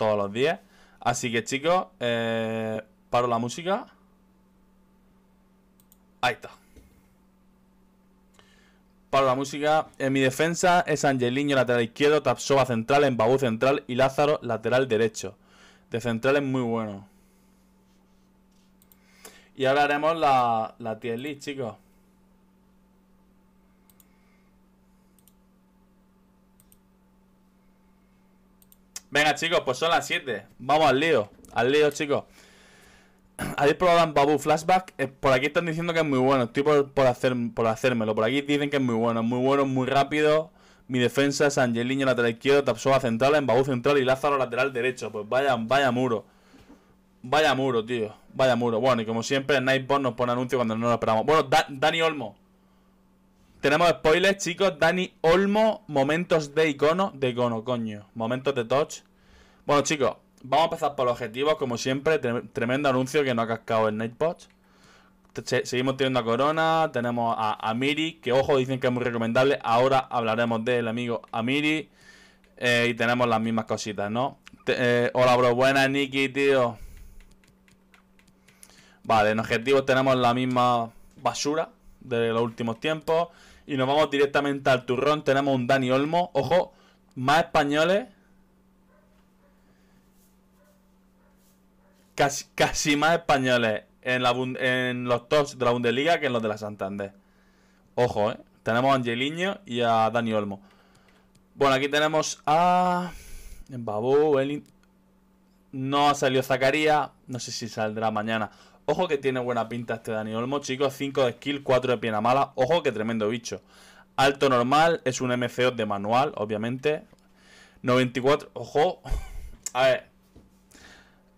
todos los días. Así que chicos, eh, paro la música. Ahí está. Paro la música. En mi defensa es Angelino lateral izquierdo, Tapsoa central, Embabú central y Lázaro lateral derecho. De central es muy bueno. Y ahora haremos la, la tier list, chicos. Venga, chicos, pues son las 7. Vamos al lío. Al lío, chicos. Habéis probado en Babu Flashback. Eh, por aquí están diciendo que es muy bueno. Estoy por, hacer, por hacérmelo. Por aquí dicen que es muy bueno. Muy bueno, muy rápido. Mi defensa es Angelino lateral izquierdo, Tapsoa central, en Babu central y Lázaro lateral derecho. Pues vaya, vaya muro. Vaya muro, tío. Vaya muro. Bueno, y como siempre, Nightbot nos pone anuncio cuando no lo esperamos. Bueno, Dani Olmo. Tenemos spoilers, chicos. Dani Olmo, momentos de icono, de icono, coño. Momentos de touch. Bueno, chicos, vamos a empezar por los objetivos. Como siempre, tremendo anuncio que no ha cascado el Nightbot. Seguimos teniendo a Corona, tenemos a Amiri, que ojo, dicen que es muy recomendable. Ahora hablaremos del amigo Amiri. Eh, y tenemos las mismas cositas, ¿no? Eh, hola, bro. Buenas, Nikki tío. Vale, en objetivos tenemos la misma basura de los últimos tiempos. Y nos vamos directamente al turrón. Tenemos un Dani Olmo. Ojo, más españoles. Casi, más españoles en, la, en los tops de la Bundesliga que en los de la Santander. Ojo, ¿eh? Tenemos a Angeliño y a Dani Olmo. Bueno, aquí tenemos a... Babu Elin... No salido Zacarías. No sé si saldrá mañana. Ojo que tiene buena pinta este Dani Olmo, chicos. 5 de skill, 4 de pierna mala. Ojo que tremendo bicho. Alto normal, es un MCO de manual, obviamente. 94, ojo. A ver.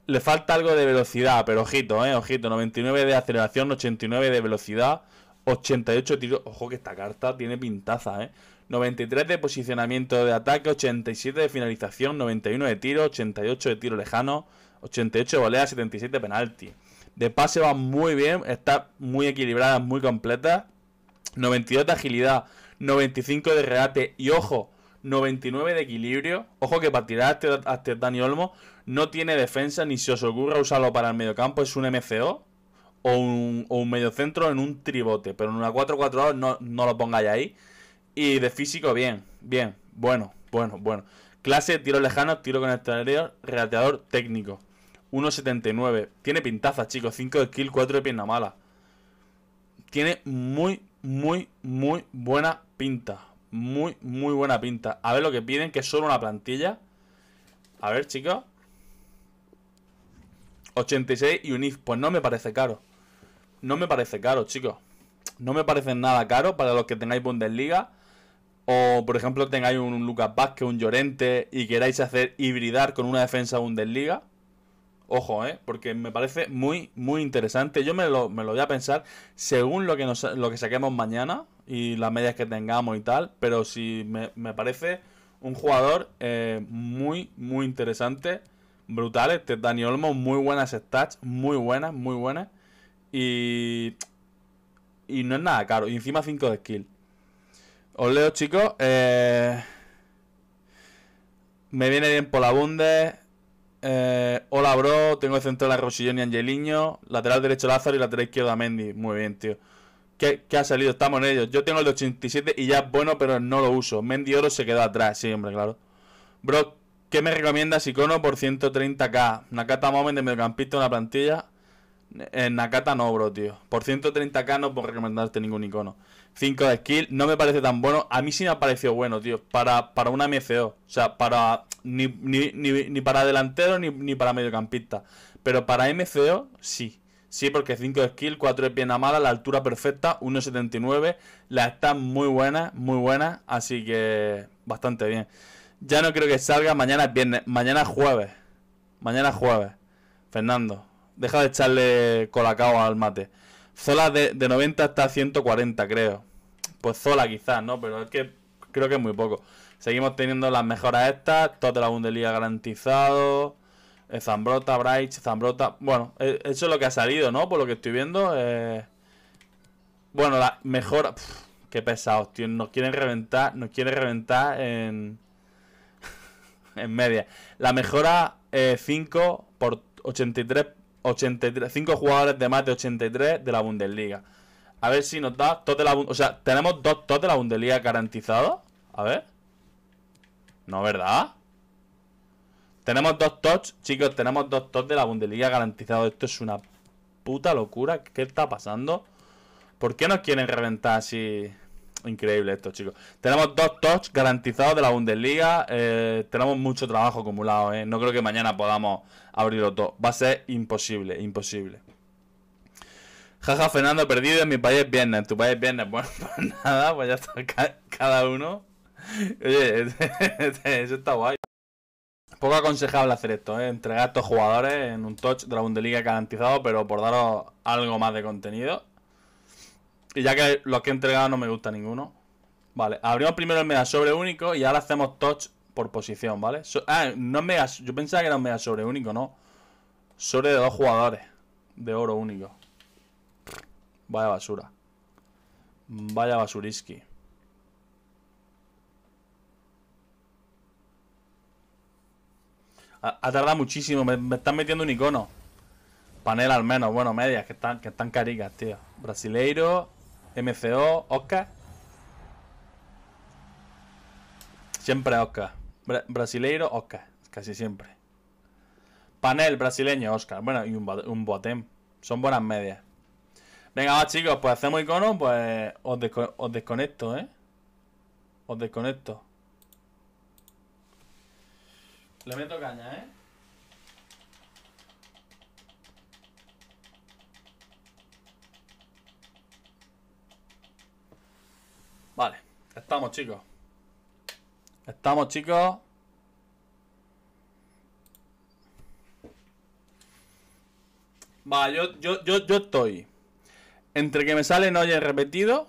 Le falta algo de velocidad, pero ojito, eh, ojito. 99 de aceleración, 89 de velocidad, 88 de tiro. Ojo que esta carta tiene pintaza, eh. 93 de posicionamiento de ataque, 87 de finalización, 91 de tiro, 88 de tiro lejano, 88 de volea, 77 de penalti. De pase va muy bien, está muy equilibrada, muy completa. 92 de agilidad, 95 de regate y ojo, 99 de equilibrio. Ojo que para tirar a este, este Dani Olmo no tiene defensa ni se os ocurra usarlo para el mediocampo, es un MCO o un, o un mediocentro en un tribote, pero en una 4-4 no, no lo pongáis ahí. Y de físico, bien, bien, bueno, bueno, bueno. Clase, tiro lejano, tiro con el exterior, regateador técnico. 1.79. Tiene pintaza, chicos. 5 de kill, 4 de pierna mala. Tiene muy, muy, muy buena pinta. Muy, muy buena pinta. A ver lo que piden, que es solo una plantilla. A ver, chicos. 86 y un if. Pues no me parece caro. No me parece caro, chicos. No me parece nada caro para los que tengáis Bundesliga. O, por ejemplo, tengáis un Lucas Vázquez, un Llorente y queráis hacer hibridar con una defensa Bundesliga. Ojo, ¿eh? Porque me parece muy, muy interesante. Yo me lo, me lo voy a pensar según lo que, lo que saquemos mañana y las medias que tengamos y tal. Pero si me, parece un jugador eh, muy, muy interesante. Brutal, este Dani Olmo, muy buenas stats, muy buenas, muy buenas. Y. Y no es nada caro. Y encima 5 de skill. Os leo, chicos. Eh, me viene bien por la Bundes. Eh, hola, bro. Tengo el central la Rosillón y Angeliño. Lateral derecho Lázaro y lateral izquierdo a Mendy. Muy bien, tío. ¿Qué, ha salido? Estamos en ellos. Yo tengo el de 87 y ya es bueno, pero no lo uso. Mendy Oro se quedó atrás. Sí, hombre, claro. Bro, ¿qué me recomiendas, Icono, por 130k? Nakata Moment de mediocampista, una plantilla. En eh, Nakata no, bro, tío. Por 130k no puedo recomendarte ningún icono. 5 de skill, no me parece tan bueno. A mí sí me ha parecido bueno, tío. Para, para una MCO. O sea, para. Ni, para delantero ni, para mediocampista. Pero para MCO, sí. Sí, porque 5 de skill, 4 de pierna mala la altura perfecta, 1.79. La está muy buena, muy buena. Así que. Bastante bien. Ya no creo que salga. Mañana viernes. Mañana jueves. Mañana jueves. Fernando. Deja de echarle colacao al mate. Zola de, 90 hasta 140, creo. Pues Zola quizás, ¿no? Pero es que creo que es muy poco. Seguimos teniendo las mejoras estas. Todo de la garantizado. Eh, Zambrota, Bright, Zambrota. Bueno, eh, eso es lo que ha salido, ¿no? Por lo que estoy viendo. Eh, bueno, la mejora. qué pesado, tío. Nos quieren reventar. Nos quieren reventar en. en media. La mejora 5 por 83 83, 5 jugadores de más de 83 de la Bundesliga. A ver si nos da todos de la O sea, ¿tenemos dos tops de la Bundesliga garantizados? A ver. No, ¿verdad? Tenemos dos TOTS? chicos, tenemos dos TOTS de la Bundesliga garantizados. Esto es una puta locura. ¿Qué está pasando? ¿Por qué nos quieren reventar así? Increíble esto, chicos. Tenemos dos touch garantizados de la Bundesliga. Eh, tenemos mucho trabajo acumulado, ¿eh? No creo que mañana podamos abrir todo Va a ser imposible, imposible. Jaja, Fernando, perdido en mi país viernes. En tu país es viernes. Bueno, pues nada, pues ya está cada uno. Oye, eso está guay. Poco aconsejable hacer esto, ¿eh? Entregar a estos jugadores en un touch de la Bundesliga garantizado, pero por daros algo más de contenido. Y ya que los que he entregado no me gusta ninguno. Vale, abrimos primero el mega sobre único y ahora hacemos touch por posición, ¿vale? ah, no es mega. Yo pensaba que era un sobre único, no. Sobre de dos jugadores. De oro único. Vaya basura. Vaya basuriski. Ha, tardado muchísimo. Me, están metiendo un icono. Panel al menos. Bueno, medias, que están, que están caricas, tío. Brasileiro. MCO, Oscar Siempre Oscar brasileiro, Oscar Casi siempre. Panel brasileño, Oscar. Bueno, y un, un Son buenas medias. Venga, chicos, pues hacemos icono, pues os desconecto, ¿eh? Os desconecto. Le meto caña, ¿eh? Estamos, chicos. Estamos, chicos. Va, yo, yo, yo, yo estoy. Entre que me sale no haya repetido.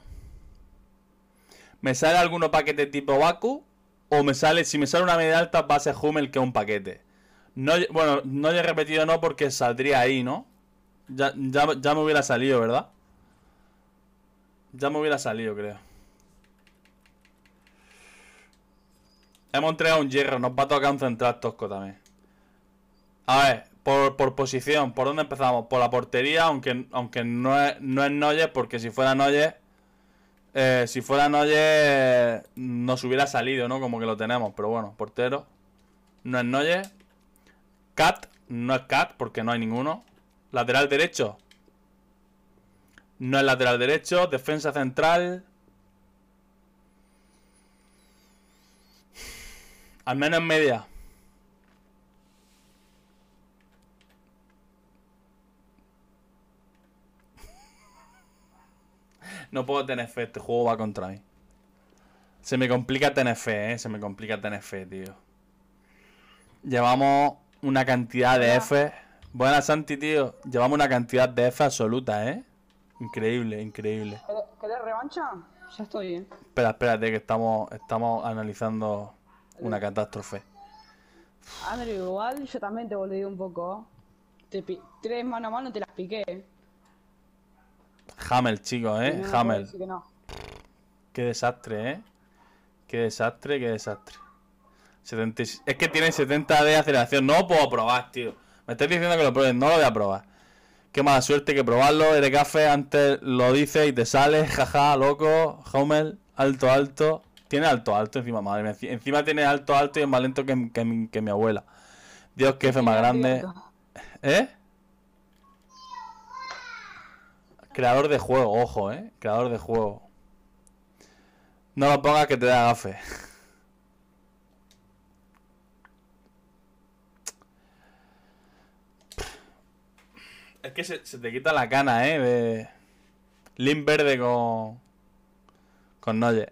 Me sale alguno paquete tipo Baku. O me sale, si me sale una media alta, va a ser Hummel que un paquete. No, bueno, no haya repetido no porque saldría ahí, ¿no? ya, ya me hubiera salido, ¿verdad? Ya me hubiera salido, creo. Hemos entregado un hierro. Nos va a tocar un central tosco también. A ver, por, posición. ¿Por dónde empezamos? Por la portería, aunque, aunque no es, no porque si fuera Noye... Eh, si fuera Noye nos hubiera salido, ¿no? Como que lo tenemos, pero bueno, portero. No es Noye. Cat, no es Cat porque no hay ninguno. Lateral derecho. No es lateral derecho. Defensa central. Al menos media. No puedo tener fe, este juego va contra mí. Se me complica tener fe, eh. Se me complica tener fe, tío. Llevamos una cantidad de F. Buena, Santi, tío. Llevamos una cantidad de F absoluta, ¿eh? Increíble, increíble. ¿Querés revancha? Ya estoy, ¿eh? Espera, espérate, que estamos, estamos analizando una catástrofe. Andrew, igual yo también te volví un poco. tres mano a mano te las piqué. Hamel, chicos, ¿eh? Hamel. Qué desastre, ¿eh? Qué desastre, qué desastre. Es que tiene 70 de aceleración. No puedo probar, tío. Me estás diciendo que lo pruebes. No lo voy a probar. Qué mala suerte que probarlo. de café antes lo dices y te sale. Jaja, loco. Hamel, alto, alto. Tiene alto alto encima, madre Encima tiene alto alto y es más lento que, mi, abuela. Dios, que F más grande. ¿Eh? Creador de juego, ojo, ¿eh? Creador de juego. No lo pongas que te da gafe. Es que se, se, te quita la cana, ¿eh? De... Link verde con... Con Noye.